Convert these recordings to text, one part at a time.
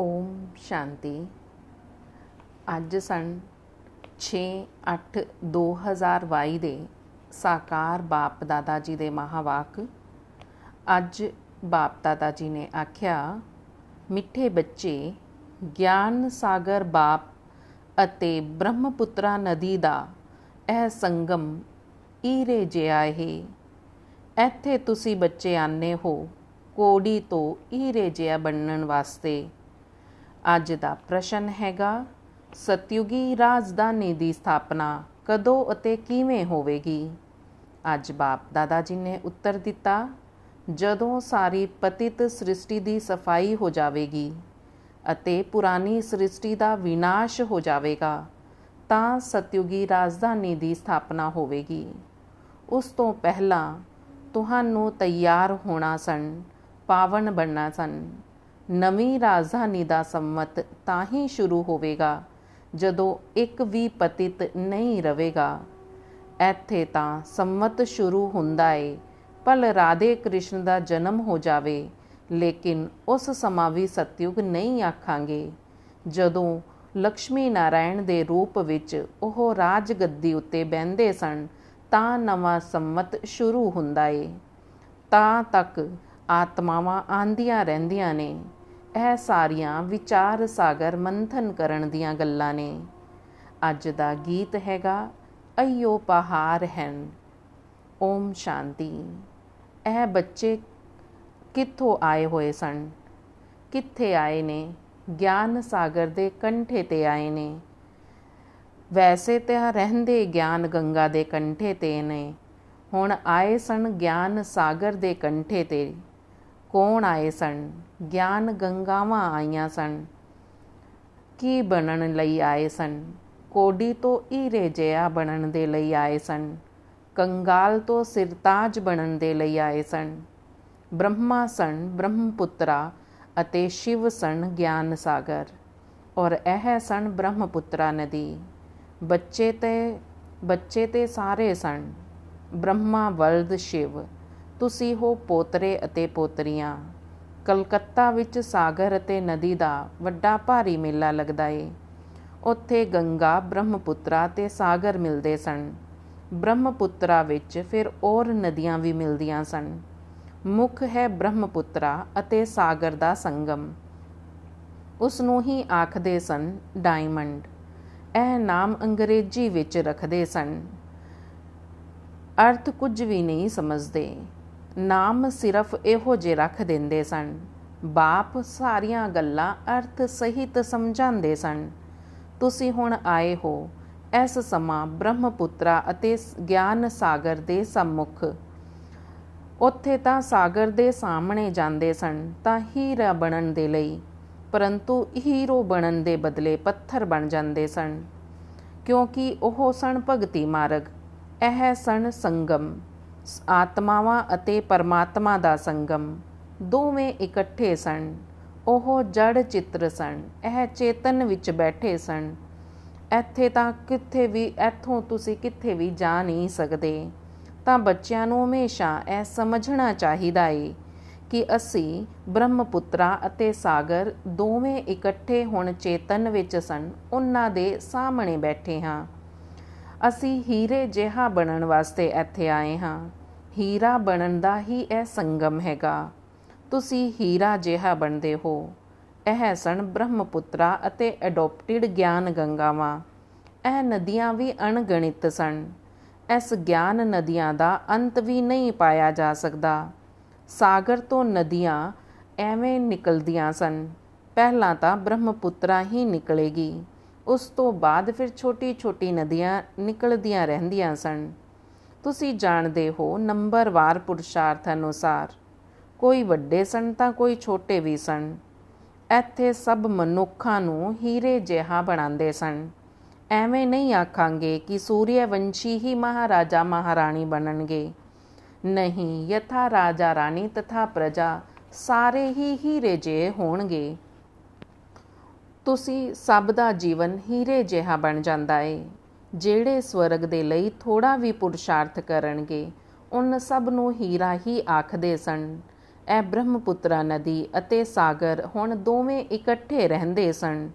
ਓਮ ਸ਼ਾਂਤੀ ਅੱਜ ਸਨ 6/8/2022 ਦੇ ਸਾਕਾਰ ਬਾਪ ਦਾਦਾ ਜੀ ਦੇ ਮਹਾਵਾਕ ਅੱਜ ਬਾਪ ਦਾਦਾ ਜੀ ਨੇ ਆਖਿਆ ਮਿੱਠੇ ਬੱਚੇ ਗਿਆਨ ਸਾਗਰ ਬਾਪ ਅਤੇ ਬ੍ਰਹਮਪੁੱਤਰਾ ਨਦੀ ਦਾ ਇਹ ਸੰਗਮ ਈਰੇ ਜਿਹਾ ਹੈ ਇੱਥੇ ਤੁਸੀਂ ਬੱਚੇ ਆਨੇ ਹੋ ਕੋੜੀ ਤੋਂ ਈਰੇ ਜਿਹਾ ਬਣਨ ਵਾਸਤੇ ਅੱਜ ਦਾ ਪ੍ਰਸ਼ਨ ਹੈਗਾ ਸਤਯੁਗੀ ਰਾਜਧਾਨੀ ਦੀ ਸਥਾਪਨਾ ਕਦੋਂ ਅਤੇ ਕਿਵੇਂ ਹੋਵੇਗੀ ਅੱਜ ਬਾਪ ਦਾਦਾ ਜੀ ਨੇ ਉੱਤਰ ਦਿੱਤਾ ਜਦੋਂ ਸਾਰੀ ਪਤਿਤ ਸ੍ਰਿਸ਼ਟੀ ਦੀ ਸਫਾਈ ਹੋ ਜਾਵੇਗੀ ਅਤੇ ਪੁਰਾਣੀ ਸ੍ਰਿਸ਼ਟੀ ਦਾ ਵਿਨਾਸ਼ ਹੋ ਜਾਵੇਗਾ ਤਾਂ ਸਤਯੁਗੀ ਰਾਜਧਾਨੀ ਦੀ ਸਥਾਪਨਾ ਹੋਵੇਗੀ ਉਸ ਤੋਂ ਪਹਿਲਾਂ ਤੁਹਾਨੂੰ ਤਿਆਰ ਹੋਣਾ ਸਨ ਪਾਵਨ ਬਣਨਾ ਸਨ ਨਵੀਂ ਰਾਜਧਾਨੀ ਦਾ ਸੰਮਤ ਤਾਂ ਹੀ ਸ਼ੁਰੂ ਹੋਵੇਗਾ ਜਦੋਂ ਇੱਕ ਵੀ ਪਤਿਤ ਨਹੀਂ ਰਹੇਗਾ ਇੱਥੇ ਤਾਂ ਸੰਮਤ ਸ਼ੁਰੂ ਹੁੰਦਾ ਏ ਭਲ ਰਾਧੇ ਕ੍ਰਿਸ਼ਨ ਦਾ ਜਨਮ ਹੋ ਜਾਵੇ ਲੇਕਿਨ ਉਸ ਸਮਾਂ ਵੀ ਸਤਯੁਗ ਨਹੀਂ ਆਖਾਂਗੇ ਜਦੋਂ ਲక్ష్ਮੀ ਨਾਰਾਇਣ ਦੇ ਰੂਪ ਵਿੱਚ ਉਹ ਰਾਜ ਗੱਦੀ ਉੱਤੇ ਬੈੰਦੇ ਸਨ ਤਾਂ ਨਵਾਂ ਸੰਮਤ ਸ਼ੁਰੂ ਹੁੰਦਾ ਏ ਤਾਂ ਤੱਕ ਆਤਮਾਵਾਂ ਆਂਦੀਆਂ ਰਹਿੰਦੀਆਂ ਨੇ ਇਹ ਸਾਰੀਆਂ ਵਿਚਾਰ ਸਾਗਰ ਮੰਥਨ ਕਰਨ ਦੀਆਂ ਗੱਲਾਂ ਨੇ ਅੱਜ ਦਾ ਗੀਤ ਹੈਗਾ ਅਯੋ ਪਹਾੜ ਹਨ ਓਮ ਸ਼ਾਂਤੀ ਇਹ ਬੱਚੇ ਕਿੱਥੋਂ ਆਏ ਹੋਏ ਸਨ ਕਿੱਥੇ ਆਏ ਨੇ ਗਿਆਨ ਸਾਗਰ ਦੇ ਕੰਠੇ ਤੇ ਆਏ ਨੇ ਵੈਸੇ ਤੇ ਰਹਿੰਦੇ ਗਿਆਨ ਗੰਗਾ ਦੇ ਕੰਠੇ ਤੇ ਨੇ ਹੁਣ ਆਏ ਸਨ ਗਿਆਨ ਸਾਗਰ ਦੇ ਕੰਠੇ ਤੇ ਕੌਣ ਆਏ ਸਨ ਗਿਆਨ ਗੰਗਾਵਾਂ ਆਈਆਂ ਸਨ ਕੀ ਬਣਨ ਲਈ ਆਏ ਸਨ ਕੋਡੀ ਤੋਂ ਹੀਰੇ ਜਿਆ ਬਣਨ ਦੇ ਲਈ ਆਏ ਸਨ ਕੰਗਾਲ ਤੋਂ ਸਿਰਤਾਜ ਬਣਨ ਦੇ ਲਈ ਆਏ ਸਨ ਬ੍ਰਹਮਾ ਸਨ ਬ੍ਰਹਮਪੁੱਤਰਾ ਅਤੇ ਸ਼ਿਵ ਸਨ ਗਿਆਨ ਸਾਗਰ ਔਰ ਇਹ ਸਨ ਬ੍ਰਹਮਪੁੱਤਰਾ ਨਦੀ ਬੱਚੇ ਤੇ ਬੱਚੇ ਤੇ ਸਾਰੇ ਸਨ ਬ੍ਰਹਮਾ ਵਲਦ ਸ਼ਿਵ ਤੁਸੀਂ ਹੋ ਪੋਤਰੇ ਅਤੇ ਪੋਤਰੀਆਂ ਕਲਕੱਤਾ ਵਿੱਚ ਸਾਗਰ ਅਤੇ ਨਦੀ ਦਾ ਵੱਡਾ ਭਾਰੀ ਮੇਲਾ ਲੱਗਦਾ ਏ ਉੱਥੇ ਗੰਗਾ ਬ੍ਰਹਮਪੁੱਤਰਾ ਤੇ ਸਾਗਰ ਮਿਲਦੇ ਸਨ ਬ੍ਰਹਮਪੁੱਤਰਾ ਵਿੱਚ ਫਿਰ ਹੋਰ ਨਦੀਆਂ ਵੀ ਮਿਲਦੀਆਂ ਸਨ ਮੁੱਖ ਹੈ ਬ੍ਰਹਮਪੁੱਤਰਾ ਅਤੇ ਸਾਗਰ ਦਾ ਸੰਗਮ ਉਸ ਨੂੰ ਹੀ ਆਖਦੇ ਸਨ ਡਾਇਮੰਡ ਇਹ ਨਾਮ ਅੰਗਰੇਜ਼ੀ ਵਿੱਚ ਰੱਖਦੇ ਸਨ ਅਰਥ ਕੁਝ ਵੀ ਨਹੀਂ ਸਮਝਦੇ ਨਾਮ ਸਿਰਫ ਇਹੋ ਜੇ ਰੱਖ ਦਿੰਦੇ ਸਨ ਬਾਪ ਸਾਰੀਆਂ ਗੱਲਾਂ ਅਰਥ ਸਹਿਤ ਸਮਝਾਉਂਦੇ ਸਨ ਤੁਸੀਂ ਹੁਣ ਆਏ ਹੋ ਇਸ ਸਮਾਂ ਬ੍ਰਹਮਪੁੱਤਰਾ ਅਤੇ ਗਿਆਨ ਸਾਗਰ ਦੇ সম্মੁਖ ਉੱਥੇ ਤਾਂ ਸਾਗਰ ਦੇ ਸਾਹਮਣੇ ਜਾਂਦੇ ਸਨ ਤਾਂ ਹੀਰਾ ਬਣਨ ਦੇ ਲਈ ਪਰੰਤੂ ਹੀਰੋ ਬਣਨ ਦੇ ਬਦਲੇ ਪੱਥਰ ਬਣ ਜਾਂਦੇ ਸਨ ਕਿਉਂਕਿ ਉਹ ਸਣ ਭਗਤੀ ਮਾਰਗ ਇਹ ਸਣ ਸੰਗਮ ਆਤਮਾਵਾਂ ਅਤੇ ਪਰਮਾਤਮਾ ਦਾ ਸੰਗਮ ਦੋਵੇਂ ਇਕੱਠੇ ਸਨ ਉਹ ਜੜ ਚਿੱਤਰ ਸਨ ਇਹ ਚੇਤਨ ਵਿੱਚ ਬੈਠੇ ਸਨ ਇੱਥੇ ਤਾਂ ਕਿੱਥੇ ਵੀ ਇੱਥੋਂ ਤੁਸੀਂ ਕਿੱਥੇ ਵੀ ਜਾ ਨਹੀਂ ਸਕਦੇ ਤਾਂ ਬੱਚਿਆਂ ਨੂੰ ਹਮੇਸ਼ਾ ਇਹ ਸਮਝਣਾ ਚਾਹੀਦਾ ਏ ਕਿ ਅਸੀਂ ਬ੍ਰਹਮਪੁੱਤਰਾ ਅਤੇ ਸਾਗਰ ਦੋਵੇਂ ਇਕੱਠੇ ਹੁਣ ਚੇਤਨ ਵਿੱਚ ਸਨ ਉਹਨਾਂ ਦੇ ਸਾਹਮਣੇ ਬੈਠੇ ਹਾਂ ਅਸੀਂ ਹੀਰੇ ਜਿਹਾ ਬਣਨ ਵਾਸਤੇ ਇੱਥੇ ਆਏ ਹਾਂ ਹੀਰਾ ਬਣਨ ਦਾ ਹੀ ਇਹ ਸੰਗਮ ਹੈਗਾ ਤੁਸੀਂ ਹੀਰਾ ਜਿਹਾ ਬਣਦੇ ਹੋ ਇਹ ਸਣ ਬ੍ਰਹਮਪੁੱਤਰਾ ਅਤੇ ਅਡਾਪਟਿਡ ਗਿਆਨ ਗੰਗਾਵਾਂ ਇਹ ਨਦੀਆਂ ਵੀ ਅਣਗਣਿਤ ਸਣ ਇਸ ਗਿਆਨ ਨਦੀਆਂ ਦਾ ਅੰਤ ਵੀ ਨਹੀਂ ਪਾਇਆ ਜਾ ਸਕਦਾ ਸਾਗਰ ਤੋਂ ਨਦੀਆਂ ਐਵੇਂ ਨਿਕਲਦੀਆਂ ਸਨ ਪਹਿਲਾਂ ਤਾਂ ਬ੍ਰਹਮਪੁੱਤਰਾ ਹੀ ਨਿਕਲੇਗੀ ਉਸ ਤੋਂ ਬਾਅਦ ਫਿਰ ਛੋਟੀ-ਛੋਟੀ ਨਦੀਆਂ ਨਿਕਲਦੀਆਂ ਰਹਿੰਦੀਆਂ ਸਨ ਤੁਸੀਂ ਜਾਣਦੇ ਹੋ ਨੰਬਰਵਾਰ ਪੁਰਸ਼ਾਰਥ ਅਨੁਸਾਰ ਕੋਈ ਵੱਡੇ ਸਨ ਤਾਂ ਕੋਈ ਛੋਟੇ ਵੀ ਸਨ ਇੱਥੇ ਸਭ ਮਨੁੱਖਾਂ ਨੂੰ ਹੀਰੇ ਜਿਹਾ ਬਣਾਉਂਦੇ ਸਨ ਐਵੇਂ ਨਹੀਂ ਆਖਾਂਗੇ ਕਿ ਸੂਰਯਵੰਸ਼ੀ ਹੀ ਮਹਾਰਾਜਾ ਮਹਾਰਾਣੀ ਬਣਨਗੇ ਨਹੀਂ ਯਥਾ ਰਾਜਾ ਰਾਣੀ ਤਥਾ ਪ੍ਰਜਾ ਸਾਰੇ ਹੀ ਹੀਰੇ ਜੇ ਹੋਣਗੇ ਤੁਸੀਂ ਸਭ ਦਾ ਜੀਵਨ ਹੀਰੇ ਜਿਹਾ ਬਣ ਜਾਂਦਾ ਏ ਜਿਹੜੇ ਸਵਰਗ ਦੇ ਲਈ ਥੋੜਾ ਵੀ ਪੁਰਸ਼ਾਰਥ ਕਰਨਗੇ ਉਹਨਾਂ ਸਭ ਨੂੰ ਹੀਰਾ ਹੀ ਆਖਦੇ ਸਨ ਐ ਬ੍ਰਹਮਪੁੱਤਰਾ ਨਦੀ ਅਤੇ ਸਾਗਰ ਹੁਣ ਦੋਵੇਂ ਇਕੱਠੇ ਰਹਿੰਦੇ ਸਨ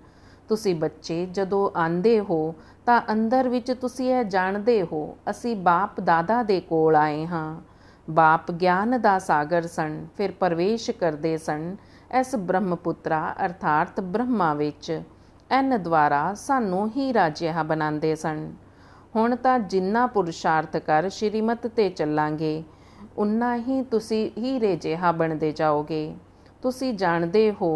ਤੁਸੀਂ ਬੱਚੇ ਜਦੋਂ ਆਂਦੇ ਹੋ ਤਾਂ ਅੰਦਰ ਵਿੱਚ ਤੁਸੀਂ ਇਹ ਜਾਣਦੇ ਹੋ ਅਸੀਂ ਬਾਪ ਦਾਦਾ ਦੇ ਕੋਲ ਆਏ ਹਾਂ ਬਾਪ ਗਿਆਨ ਦਾ ਸਾਗਰ ਸਨ ਫਿਰ ਪਰਵੇਸ਼ ਕਰਦੇ ਸਨ ਇਸ ਬ੍ਰਹਮਪੁੱਤਰਾ ਅਰਥਾਤ ਬ੍ਰਹਮਾ ਵਿੱਚ ਐਨ ਦੁਆਰਾ ਸਾਨੂੰ ਹੀ ਰਾਜਿਆ ਬਣਾਉਂਦੇ ਸਨ ਹੁਣ ਤਾਂ ਜਿੰਨਾ ਪੁਰਸ਼ਾਰਥ ਕਰ ਸ਼੍ਰੀਮਤ ਤੇ ਚੱਲਾਂਗੇ ਉਨਾ ਹੀ ਤੁਸੀਂ ਹੀਰੇ ਜਿਹਾ ਬਣਦੇ ਜਾਓਗੇ ਤੁਸੀਂ ਜਾਣਦੇ ਹੋ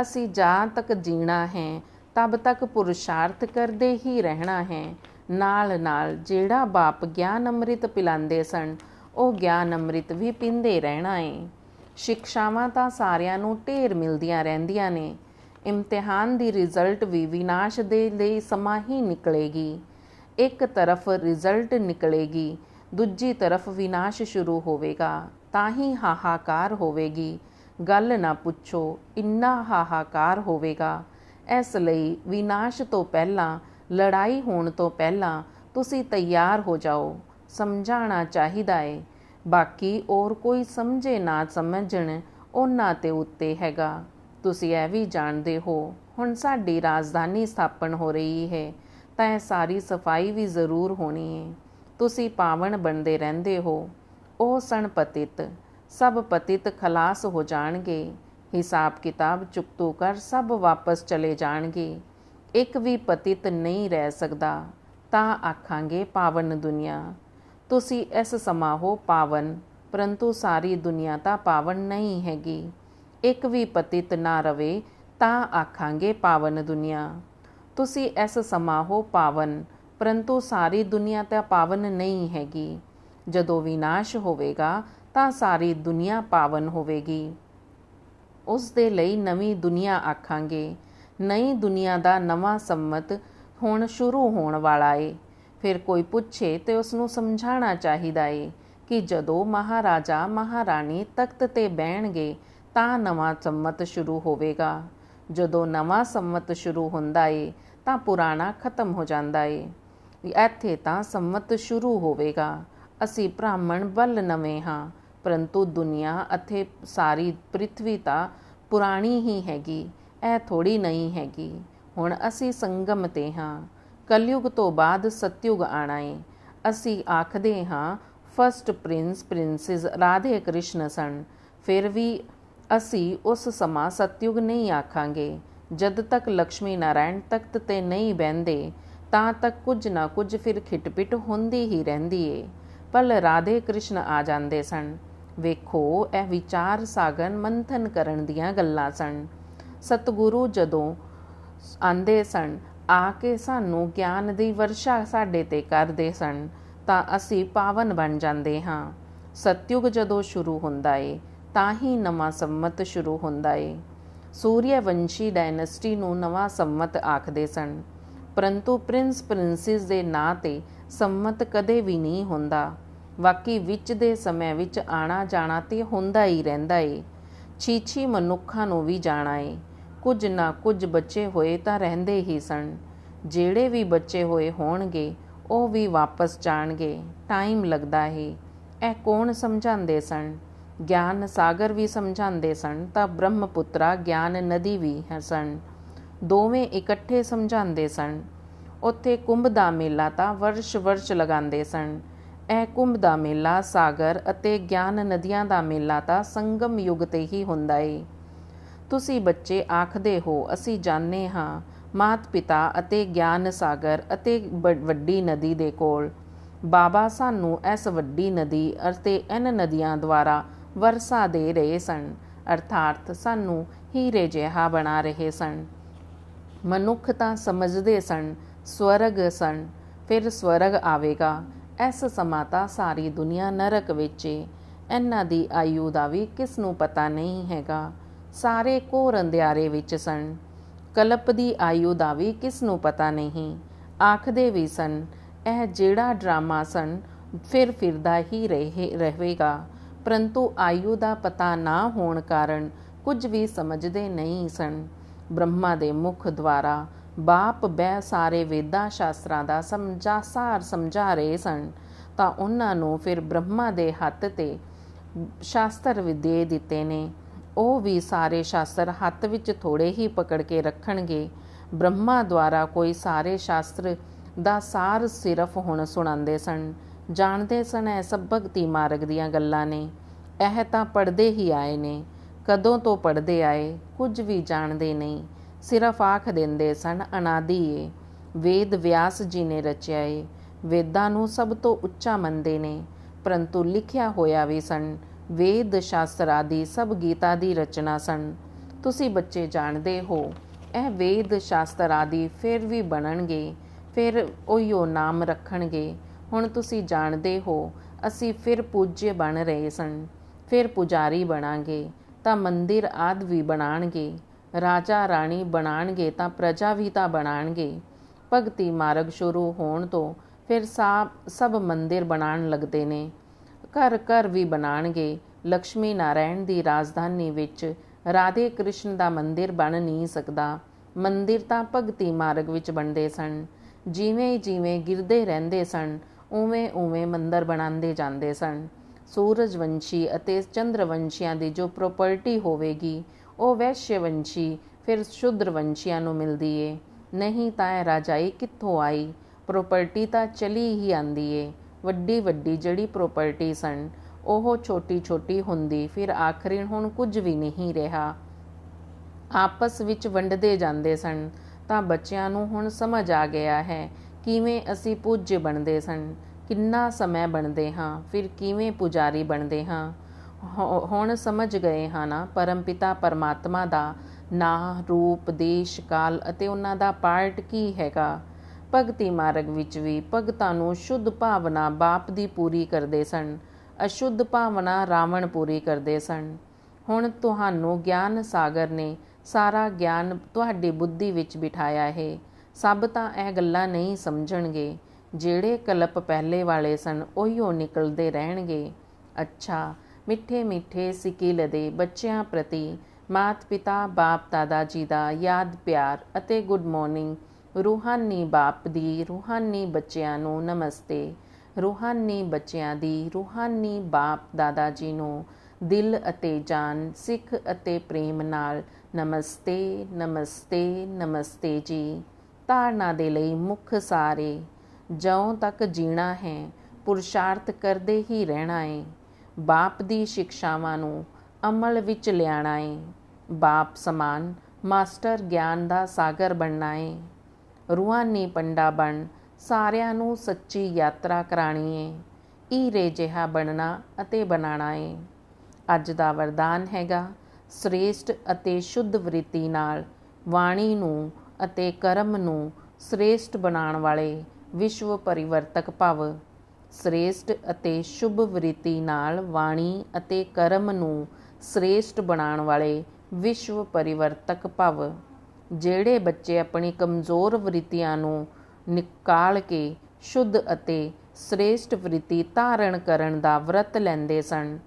ਅਸੀਂ ਜਾਂ ਤੱਕ ਜੀਣਾ ਹੈ ਤਬ ਤੱਕ ਪੁਰਸ਼ਾਰਥ ਕਰਦੇ ਹੀ ਰਹਿਣਾ ਹੈ ਨਾਲ ਨਾਲ ਜਿਹੜਾ ਬਾਪ ਗਿਆਨ ਅੰਮ੍ਰਿਤ ਪਿਲਾਉਂਦੇ ਸਨ ਉਹ ਗਿਆਨ ਅੰਮ੍ਰਿਤ ਵੀ ਪਿੰਦੇ ਰਹਿਣਾ ਹੈ ਸਿੱਖਿਆਵਾਂ ਤਾਂ ਸਾਰਿਆਂ ਨੂੰ ਢੇਰ ਮਿਲਦੀਆਂ ਰਹਿੰਦੀਆਂ ਨੇ ਇਮਤਿਹਾਨ ਦੀ ਰਿਜ਼ਲਟ ਵੀ ਵਿਨਾਸ਼ ਦੇ ਲਈ ਸਮਾਂ ਹੀ ਨਿਕਲੇਗੀ ਇੱਕ ਤਰਫ ਰਿਜ਼ਲਟ ਨਿਕਲੇਗੀ ਦੂਜੀ ਤਰਫ ਵਿਨਾਸ਼ ਸ਼ੁਰੂ ਹੋਵੇਗਾ ਤਾਂ ਹੀ ਹਾਹਾਕਾਰ ਹੋਵੇਗੀ ਗੱਲ ਨਾ ਪੁੱਛੋ ਇੰਨਾ ਹਾਹਾਕਾਰ ਹੋਵੇਗਾ ਇਸ ਲਈ ਵਿਨਾਸ਼ ਤੋਂ ਪਹਿਲਾਂ ਲੜਾਈ ਹੋਣ ਤੋਂ ਪਹਿਲਾਂ ਤੁਸੀਂ ਤਿਆਰ ਹੋ ਜਾਓ ਸਮਝਾਣਾ ਚਾਹੀਦਾ ਏ ਬਾਕੀ ਔਰ ਕੋਈ ਸਮਝੇ ਨਾ ਸਮਝਣ ਉਹਨਾਂ ਤੇ ਉੱਤੇ ਹੈਗਾ ਤੁਸੀਂ ਇਹ ਵੀ ਜਾਣਦੇ ਹੋ ਹੁਣ ਸਾਡੀ ਰਾਜਧਾਨੀ ਸਥਾਪਨ ਹੋ ਰਹੀ ਹੈ ਤਾਂ ਇਹ ਸਾਰੀ ਸਫਾਈ ਵੀ ਜ਼ਰੂਰ ਹੋਣੀ ਹੈ ਤੁਸੀਂ ਪਾਵਨ ਬਣਦੇ ਰਹਿੰਦੇ ਹੋ ਉਹ ਸੰਪਤਿਤ ਸਭ ਪਤਿਤ ਖਲਾਸ ਹੋ ਜਾਣਗੇ ਹਿਸਾਬ ਕਿਤਾਬ ਚੁਕਤੋ ਕਰ ਸਭ ਵਾਪਸ ਚਲੇ ਜਾਣਗੇ ਇੱਕ ਵੀ ਪਤਿਤ ਨਹੀਂ ਰਹਿ ਸਕਦਾ ਤਾਂ ਆਖਾਂਗੇ ਪਾਵਨ ਦੁਨੀਆ ਤੁਸੀਂ ਇਸ ਸਮਾਂ ਹੋ ਪਾਵਨ ਪਰੰਤੂ ਸਾਰੀ ਦੁਨੀਆ ਤਾਂ ਪਾਵਨ ਨਹੀਂ ਹੈਗੀ ਇੱਕ ਵੀ ਪਤਿਤ ਨਾ ਰਵੇ ਤਾਂ ਆਖਾਂਗੇ ਪਾਵਨ ਦੁਨੀਆ ਤੁਸੀਂ ਇਸ ਸਮਾਂ ਹੋ ਪਾਵਨ ਪਰੰਤੂ ਸਾਰੀ ਦੁਨੀਆ ਤਾਂ ਪਾਵਨ ਨਹੀਂ ਹੈਗੀ ਜਦੋਂ ਵਿਨਾਸ਼ ਹੋਵੇਗਾ ਤਾਂ ਸਾਰੀ ਦੁਨੀਆ ਪਾਵਨ ਹੋਵੇਗੀ ਉਸ ਦੇ ਲਈ ਨਵੀਂ ਦੁਨੀਆ ਆਖਾਂਗੇ ਨਈ ਦੁਨੀਆ ਦਾ ਨਵਾਂ ਸੰਮਤ ਹੁਣ ਸ਼ੁਰੂ ਹੋਣ ਵਾਲਾ ਏ ਫਿਰ ਕੋਈ ਪੁੱਛੇ ਤੇ ਉਸ ਨੂੰ ਸਮਝਾਣਾ ਚਾਹੀਦਾ ਏ ਕਿ ਜਦੋਂ ਮਹਾਰਾਜਾ ਮਹਾਰਾਣੀ ਤਖਤ ਤੇ ਬਹਿਣਗੇ ਤਾਂ ਨਵਾਂ ਸੰਮਤ ਸ਼ੁਰੂ ਹੋਵੇਗਾ ਜਦੋਂ ਨਵਾਂ ਸੰਮਤ ਸ਼ੁਰੂ ਹੁੰਦਾ ਏ ਤਾਂ ਪੁਰਾਣਾ ਖਤਮ ਹੋ ਜਾਂਦਾ ਏ ਇੱਥੇ ਤਾਂ ਸੰਮਤ ਸ਼ੁਰੂ ਹੋਵੇਗਾ ਅਸੀਂ ਬ੍ਰਾਹਮਣ ਬਲ ਨਵੇਂ ਹਾਂ ਪਰੰਤੂ ਦੁਨੀਆ ਅਥੇ ਸਾਰੀ ਪ੍ਰithvi ਤਾਂ ਪੁਰਾਣੀ ਹੀ ਹੈਗੀ ਇਹ ਥੋੜੀ ਨਹੀਂ ਹੈਗੀ ਹੁਣ ਅਸੀਂ ਸੰਗਮ ਤੇ ਹਾਂ ਕਲਯੁਗ ਤੋਂ ਬਾਅਦ ਸਤਯੁਗ ਆਣਾ ਏ ਅਸੀਂ ਆਖਦੇ ਹਾਂ first prince princess Radhe Krishna ਸਨ ਫਿਰ ਵੀ ਅਸੀਂ ਉਸ ਸਮਾਂ ਸਤਯੁਗ ਨਹੀਂ ਆਖਾਂਗੇ ਜਦ ਤੱਕ ਲక్ష్ਮੀ ਨਾਰਾਇਣ ਤਖਤ ਤੇ ਨਹੀਂ ਬੈੰਦੇ ਤਾਂ ਤੱਕ ਕੁਝ ਨਾ ਕੁਝ ਫਿਰ ਖਿਟਪਿਟ ਹੁੰਦੀ ਹੀ ਰਹਿੰਦੀ ਏ ਪਰ ਰਾਧੇ ਕ੍ਰਿਸ਼ਨ ਆ ਜਾਂਦੇ ਸਨ ਵੇਖੋ ਇਹ ਵਿਚਾਰ ਸਾਗਨ ਮੰਥਨ ਕਰਨ ਦੀਆਂ ਗੱਲਾਂ ਸਨ ਸਤਗੁਰੂ ਜਦੋਂ ਆਂਦੇ ਸਨ ਆ ਕੇ ਸਾਨੂੰ ਗਿਆਨ ਦੀ ਵਰਸ਼ਾ ਸਾਡੇ ਤੇ ਕਰਦੇ ਸਨ ਤਾਂ ਅਸੀਂ ਪਾਵਨ ਬਣ ਜਾਂਦੇ ਹਾਂ ਸਤਿਯੁਗ ਜਦੋਂ ਸ਼ੁਰੂ ਹੁੰਦਾ ਏ ਤਾਂ ਹੀ ਨਵਾਂ ਸੰਮਤ ਸ਼ੁਰੂ ਹੁੰਦਾ ਏ ਵੰਸ਼ੀ ਡਾਇਨੈਸਟੀ ਨੂੰ ਨਵਾਂ ਸੰਮਤ ਆਖਦੇ ਸਨ ਪਰੰਤੂ ਪ੍ਰਿੰਸ ਪ੍ਰਿੰਸੈਸ ਦੇ ਨਾਂ ਤੇ ਸੰਮਤ ਕਦੇ ਵੀ ਨਹੀਂ ਹੁੰਦਾ ਵਾਕੀ ਵਿੱਚ ਦੇ ਸਮੇਂ ਵਿੱਚ ਆਣਾ ਜਾਣਾ ਤੇ ਹੁੰਦਾ ਹੀ ਰਹਿੰਦਾ ਏ ਛੀਛੀ ਮਨੁੱਖਾਂ ਨੂੰ ਵੀ ਜਾਣਾ ਏ ਕੁਝ ਨਾ ਕੁਝ ਬੱਚੇ ਹੋਏ ਤਾਂ ਰਹਿੰਦੇ ਹੀ ਸਨ ਜਿਹੜੇ ਵੀ ਬੱਚੇ ਹੋਏ ਹੋਣਗੇ ਉਹ ਵੀ ਵਾਪਸ ਜਾਣਗੇ ਟਾਈਮ ਲੱਗਦਾ ਹੈ ਇਹ ਕੌਣ ਸਮਝਾਉਂਦੇ ਸਨ ਗਿਆਨ ਸਾਗਰ ਵੀ ਸਮਝਾਉਂਦੇ ਸਨ ਤਾਂ ਬ੍ਰਹਮਪੁੱਤਰਾ ਗਿਆਨ ਨਦੀ ਵੀ ਸਨ ਦੋਵੇਂ ਇਕੱਠੇ ਸਮਝਾਉਂਦੇ ਸਨ ਉੱਥੇ ਕੁੰਭ ਦਾ ਮੇਲਾ ਤਾਂ ਵਰਸ਼-ਵਰਸ਼ ਲਗਾਉਂਦੇ ਸਨ ਇਹ ਕੁੰਭ ਦਾ ਮੇਲਾ ਸਾਗਰ ਅਤੇ ਗਿਆਨ ਨਦੀਆਂ ਦਾ ਮੇਲਾ ਤਾਂ ਸੰਗਮ ਯੁਗ ਤੇ ਹੀ ਹੁੰਦਾ ਏ ਤੁਸੀਂ ਬੱਚੇ ਆਖਦੇ ਹੋ ਅਸੀਂ ਜਾਣਦੇ ਹਾਂ ਮਾਤ ਪਿਤਾ ਅਤੇ ਗਿਆਨ ਸਾਗਰ ਅਤੇ ਵੱਡੀ ਨਦੀ ਦੇ ਕੋਲ ਬਾਬਾ ਸਾਨੂੰ ਇਸ ਵੱਡੀ ਨਦੀ ਅਤੇ ਇਨ ਨਦੀਆਂ ਦੁਆਰਾ ਵਰਸਾ ਦੇ ਰਹੇ ਸਨ ਅਰਥਾਤ ਸਾਨੂੰ ਹੀਰੇ ਜਿਹਾ ਬਣਾ ਰਹੇ ਸਨ ਮਨੁੱਖ ਤਾਂ ਸਮਝਦੇ ਸਨ ਸਵਰਗ ਸਨ ਫਿਰ ਸਵਰਗ ਆਵੇਗਾ ਇਸ ਸਮਾਤਾ ਸਾਰੀ ਦੁਨੀਆ ਨਰਕ ਵਿੱਚ ਇਹਨਾਂ ਦੀ ਆਯੂ ਦਾ ਵੀ ਕਿਸ ਨੂੰ ਪਤਾ ਨਹੀਂ ਹੈਗਾ ਸਾਰੇ ਘੋਰ ਅੰਧਿਆਰੇ ਵਿੱਚ ਸਨ ਕਲਪ ਦੀ ਆਯੂ ਦਾ ਵੀ ਕਿਸ ਨੂੰ ਪਤਾ ਨਹੀਂ ਆਖਦੇ ਵੀ ਸਨ ਇਹ ਜਿਹੜਾ ਡਰਾਮਾ ਸਨ ਫਿਰ ਫਿਰਦਾ ਹੀ ਰਹੇ ਰਹੇਗਾ ਪਰੰਤੂ ਆਯੂ ਦਾ ਪਤਾ ਨਾ ਹੋਣ ਕਾਰਨ ਕੁਝ ਵੀ ਸਮਝਦੇ ਨਹੀਂ ਸਨ ਬ੍ਰਹਮਾ ਦੇ ਮੁਖ ਦੁਆਰਾ ਬਾਪ ਬੈ ਸਾਰੇ ਵੇਦਾਂ ਸ਼ਾਸਤਰਾਂ ਦਾ ਸਮਝਾ ਸਾਰ ਸਮਝਾ ਰਹੇ ਸਨ ਤਾਂ ਉਹਨਾਂ ਨੂੰ ਫਿਰ ਬ੍ਰਹਮਾ ਦੇ ਹੱਥ ਤੇ ਸ਼ਾਸਤਰ ਵਿਦੇ ਦਿੱਤੇ ਨੇ ਉਹ ਵੀ ਸਾਰੇ ਸ਼ਾਸਤਰ ਹੱਥ ਵਿੱਚ ਥੋੜੇ ਹੀ ਪਕੜ ਕੇ ਰੱਖਣਗੇ ਬ੍ਰਹਮਾ ਦੁਆਰਾ ਕੋਈ ਸਾਰੇ ਸ਼ਾਸਤਰ ਦਾ ਸਾਰ ਸਿਰਫ ਹੁਣ ਸੁਣਾਉਂਦੇ ਸਨ ਜਾਣਦੇ ਸਨ ਇਹ ਸਭ ਭਗਤੀ ਮਾਰਗ ਦੀਆਂ ਗੱਲਾਂ ਨੇ ਇਹ ਤਾਂ ਪੜਦੇ ਹੀ ਆਏ ਨੇ ਕਦੋਂ ਤੋਂ ਪੜਦੇ ਆਏ ਕੁਝ ਵੀ ਜਾਣਦੇ ਨਹੀਂ ਸਿਰਫ ਆਖ ਦਿੰਦੇ ਸਨ ਅਨਾਦੀ ਏ ਵੇਦ ਵਿਆਸ ਜੀ ਨੇ ਰਚਿਆ ਏ ਵੇਦਾਂ ਨੂੰ ਸਭ ਤੋਂ ਉੱਚਾ ਮੰਨਦੇ ਨੇ ਪਰੰਤੂ ਲਿਖਿਆ ਹੋਇਆ ਵੀ ਸਨ ਵੇਦ ਸ਼ਾਸਤਰ ਦੀ ਸਭ ਗੀਤਾ ਦੀ ਰਚਨਾ ਸਨ ਤੁਸੀਂ ਬੱਚੇ ਜਾਣਦੇ ਹੋ ਇਹ ਵੇਦ ਸ਼ਾਸਤਰ ਆਦਿ ਫਿਰ ਵੀ ਬਣਨਗੇ ਫਿਰ ਉਹੀਓ ਨਾਮ ਰੱਖਣਗੇ ਹੁਣ ਤੁਸੀਂ ਜਾਣਦੇ ਹੋ ਅਸੀਂ ਫਿਰ ਪੂਜੇ ਬਣ ਰਹੇ ਸਨ ਫਿਰ ਪੁਜਾਰੀ ਬਣਾਂਗੇ ਤਾਂ ਮੰਦਿਰ ਆਦ ਵੀ ਬਣਾਣਗੇ ਰਾਜਾ ਰਾਣੀ ਬਣਾਣਗੇ ਤਾਂ ਪ੍ਰਜਾ ਵੀ ਤਾਂ ਬਣਾਣਗੇ ਭਗਤੀ ਮਾਰਗ ਸ਼ੁਰੂ ਹੋਣ ਤੋਂ ਫਿਰ ਸਭ ਮੰਦਿਰ ਬਣਾਣ ਲੱਗਦੇ ਨੇ ਘਰ ਘਰ ਵੀ ਬਣਾਣਗੇ ਲక్ష్ਮੀ ਨਾਰਾਇਣ ਦੀ ਰਾਜਧਾਨੀ ਵਿੱਚ ਰਾਧੇ ਕ੍ਰਿਸ਼ਨ ਦਾ ਮੰਦਿਰ ਬਣ ਨਹੀਂ ਸਕਦਾ ਮੰਦਿਰ ਤਾਂ ਭਗਤੀ ਮਾਰਗ ਵਿੱਚ ਬਣਦੇ ਸਨ ਜਿਵੇਂ ਜਿਵੇਂ ਗਿਰਦੇ ਰਹਿੰਦੇ ਸਨ ਉਵੇਂ ਉਵੇਂ ਮੰਦਰ ਬਣਾਉਂਦੇ ਜਾਂਦੇ ਸਨ ਸੂਰਜ ਵੰਸ਼ੀ ਅਤੇ ਚੰਦਰ ਵੰਸ਼ੀਆਂ ਦੀ ਜੋ ਪ੍ਰਾਪਰਟੀ ਹੋਵੇਗੀ ਉਹ ਵੈਸ਼ਯ ਵੰਸ਼ੀ ਫਿਰ ਸ਼ੁੱਧਰ ਵੰਸ਼ੀਆਂ ਨੂੰ ਮਿਲਦੀ ਏ ਨਹੀਂ ਤਾਂ ਰਾਜਾਈ ਕਿੱਥੋਂ ਆਈ ਪ੍ਰਾਪਰਟੀ ਤਾਂ ਚਲੀ ਹੀ ਆਂਦੀ ਏ ਵੱਡੀ ਵੱਡੀ ਜਿਹੜੀ ਪ੍ਰਾਪਰਟੀ ਸਨ ਉਹ ਛੋਟੀ ਛੋਟੀ ਹੁੰਦੀ ਫਿਰ ਆਖਰੀ ਹੁਣ ਕੁਝ ਵੀ ਨਹੀਂ ਰਿਹਾ ਆਪਸ ਵਿੱਚ ਵੰਡਦੇ ਜਾਂਦੇ ਸਨ ਤਾਂ ਬੱਚਿਆਂ ਨੂੰ ਹੁਣ ਸਮਝ ਆ ਗਿਆ ਹੈ ਕਿਵੇਂ ਅਸੀਂ ਪੂਜ ਬਣਦੇ ਸਨ ਕਿੰਨਾ ਸਮਾਂ ਬਣਦੇ ਹਾਂ ਫਿਰ ਕਿਵੇਂ ਪੁਜਾਰੀ ਬਣਦੇ ਹਾਂ ਹੁਣ ਸਮਝ ਗਏ ਹਾਂ ਨਾ ਪਰਮਪਿਤਾ ਪਰਮਾਤਮਾ ਦਾ ਨਾ ਰੂਪ ਦੇਸ਼ ਕਾਲ ਅਤੇ ਉਹਨਾਂ ਦਾ ਪਾਰਟ ਕੀ ਹੈਗਾ ਭਗਤੀ ਮਾਰਗ ਵਿੱਚ ਵੀ ਭਗਤਾਂ ਨੂੰ ਸ਼ੁੱਧ ਭਾਵਨਾ ਬਾਪ ਦੀ ਪੂਰੀ ਕਰਦੇ ਸਨ ਅਸ਼ੁੱਧ ਭਾਵਨਾ ਰਾਵਣ ਪੂਰੀ ਕਰਦੇ ਸਨ ਹੁਣ ਤੁਹਾਨੂੰ ਗਿਆਨ ਸਾਗਰ ਨੇ ਸਾਰਾ ਗਿਆਨ ਤੁਹਾਡੀ ਬੁੱਧੀ ਵਿੱਚ ਬਿਠਾਇਆ ਹੈ ਸਭ ਤਾਂ ਇਹ ਗੱਲਾਂ ਨਹੀਂ ਸਮਝਣਗੇ ਜਿਹੜੇ ਕਲਪ ਪਹਿਲੇ ਵਾਲੇ ਸਨ ਉਹੀਓ ਨਿਕਲਦੇ ਰਹਿਣਗੇ ਅੱਛਾ ਮਿੱਠੇ ਮਿੱਠੇ ਸਿੱਕੇ ਲਦੇ ਬੱਚਿਆਂ ਪ੍ਰਤੀ ਮਾਤ ਪਿਤਾ ਬਾਪ ਦਾਦਾ ਜੀ ਦਾ ਯਾਦ ਪਿਆਰ ਅਤੇ ਗੁੱਡ ਮਾਰਨਿੰਗ ਰੂਹਾਨੀ ਬਾਪ ਦੀ ਰੂਹਾਨੀ ਬੱਚਿਆਂ ਨੂੰ ਨਮਸਤੇ ਰੂਹਾਨੀ ਬੱਚਿਆਂ ਦੀ ਰੂਹਾਨੀ ਬਾਪ ਦਾਦਾ ਜੀ ਨੂੰ ਦਿਲ ਅਤੇ ਜਾਨ ਸਿੱਖ ਅਤੇ ਪ੍ਰੇਮ ਨਾਲ ਨਮਸਤੇ ਨਮਸਤੇ ਨਮਸਤੇ ਜੀ ਧਾਰਨਾ ਦੇ ਲਈ ਮੁੱਖ ਸਾਰੇ ਜਉ ਤੱਕ ਜੀਣਾ ਹੈ ਪੁਰਸ਼ਾਰਥ ਕਰਦੇ ਹੀ ਰਹਿਣਾ ਹੈ ਬਾਪ ਦੀ ਸਿੱਖਿਆਵਾਂ ਨੂੰ ਅਮਲ ਵਿੱਚ ਲਿਆਣਾ ਹੈ ਬਾਪ ਸਮਾਨ ਮਾਸਟਰ ਗਿਆਨ ਦਾ ਸਾਗਰ ਬਣਨਾ ਹੈ ਰੂਹਾਨੀ ਪੰਡਾ ਬਣ ਸਾਰਿਆਂ ਨੂੰ ਸੱਚੀ ਯਾਤਰਾ ਕਰਾਣੀ ਏ ਰੇ ਜਿਹਾ ਬਣਨਾ ਅਤੇ ਬਣਾਣਾ ਏ ਅੱਜ ਦਾ ਵਰਦਾਨ ਹੈਗਾ ਸ੍ਰੇਸ਼ਟ ਅਤੇ ਸ਼ੁੱਧ ਵ੍ਰਿਤੀ ਨਾਲ ਵਾਣੀ ਨੂੰ ਅਤੇ ਕਰਮ ਨੂੰ ਸ੍ਰੇਸ਼ਟ ਬਣਾਉਣ ਵਾਲੇ ਵਿਸ਼ਵ ਪਰਿਵਰਤਕ ਭਵ ਸ੍ਰੇਸ਼ਟ ਅਤੇ ਸ਼ੁਭ ਵ੍ਰਿਤੀ ਨਾਲ ਵਾਣੀ ਅਤੇ ਕਰਮ ਨੂੰ ਸ੍ਰੇਸ਼ਟ ਬਣਾਉਣ ਵਾਲੇ ਵਿਸ਼ਵ ਪਰਿਵਰਤਕ ਭਵ ਜਿਹੜੇ ਬੱਚੇ ਆਪਣੀ ਕਮਜ਼ੋਰ ਵ੍ਰਿਤੀਆਂ ਨੂੰ ਨਿਕਾਲ ਕੇ ਸ਼ੁੱਧ ਅਤੇ ਸ੍ਰੇਸ਼ਟ ਵ੍ਰਿਤੀ ਧਾਰਨ ਕਰਨ ਦਾ ਵਰਤ ਲੈਂਦੇ ਸਨ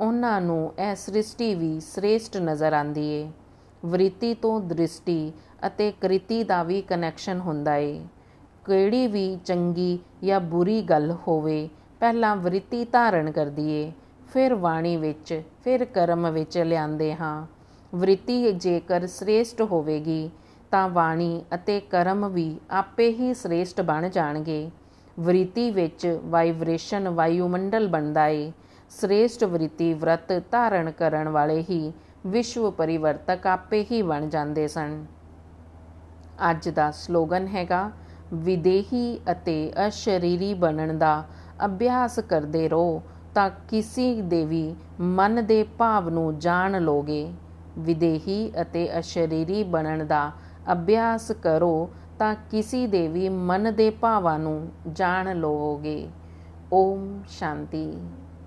ਉਹਨਾਂ ਨੂੰ ਇਹ ਸ੍ਰਿਸ਼ਟੀ ਵੀ ਸ੍ਰੇਸ਼ਟ ਨਜ਼ਰ ਆਂਦੀ ਏ ਵ੍ਰਿਤੀ ਤੋਂ ਦ੍ਰਿਸ਼ਟੀ ਅਤੇ ਕ੍ਰਿਤੀ ਦਾ ਵੀ ਕਨੈਕਸ਼ਨ ਹੁੰਦਾ ਏ ਕਿਹੜੀ ਵੀ ਚੰਗੀ ਜਾਂ ਬੁਰੀ ਗੱਲ ਹੋਵੇ ਪਹਿਲਾਂ ਵ੍ਰਿਤੀ ਧਾਰਨ ਕਰਦੀ ਏ ਫਿਰ ਬਾਣੀ ਵਿੱਚ ਫਿਰ ਕਰਮ ਵਿੱਚ ਲਿਆਂਦੇ ਹਾਂ ਵ੍ਰਿਤੀ ਜੇਕਰ ਸ੍ਰੇਸ਼ਟ ਹੋਵੇਗੀ ਤਾਂ ਬਾਣੀ ਅਤੇ ਕਰਮ ਵੀ ਆਪੇ ਹੀ ਸ੍ਰੇਸ਼ਟ ਬਣ ਜਾਣਗੇ ਵ੍ਰਿਤੀ ਵਿੱਚ ਵਾਈਬ੍ਰੇਸ਼ਨ ਵਾਯੂਮੰਡਲ ਬਣਦਾ ਏ ਸ੍ਰੇਸ਼ਟ ਵ੍ਰਿਤੀ ਵਰਤ ਧਾਰਨ ਕਰਨ ਵਾਲੇ ਹੀ ਵਿਸ਼ਵ ਪਰਿਵਰਤਕ ਆਪੇ ਹੀ ਬਣ ਜਾਂਦੇ ਸਨ ਅੱਜ ਦਾ ਸਲੋਗਨ ਹੈਗਾ ਵਿਦੇਹੀ ਅਤੇ ਅਸ਼ਰੀਰੀ ਬਣਨ ਦਾ ਅਭਿਆਸ ਕਰਦੇ ਰਹੋ ਤਾਂ ਕਿਸੇ ਦੇ ਵੀ ਮਨ ਦੇ ਭਾਵ ਨੂੰ ਜਾਣ ਲੋਗੇ ਵਿਦੇਹੀ ਅਤੇ ਅਸ਼ਰੀਰੀ ਬਣਨ ਦਾ ਅਭਿਆਸ ਕਰੋ ਤਾਂ ਕਿਸੇ ਦੇ ਵੀ ਮਨ ਦੇ ਭਾਵਾਂ ਨੂੰ ਜਾਣ ਲਓਗੇ ਓਮ ਸ਼ਾਂਤੀ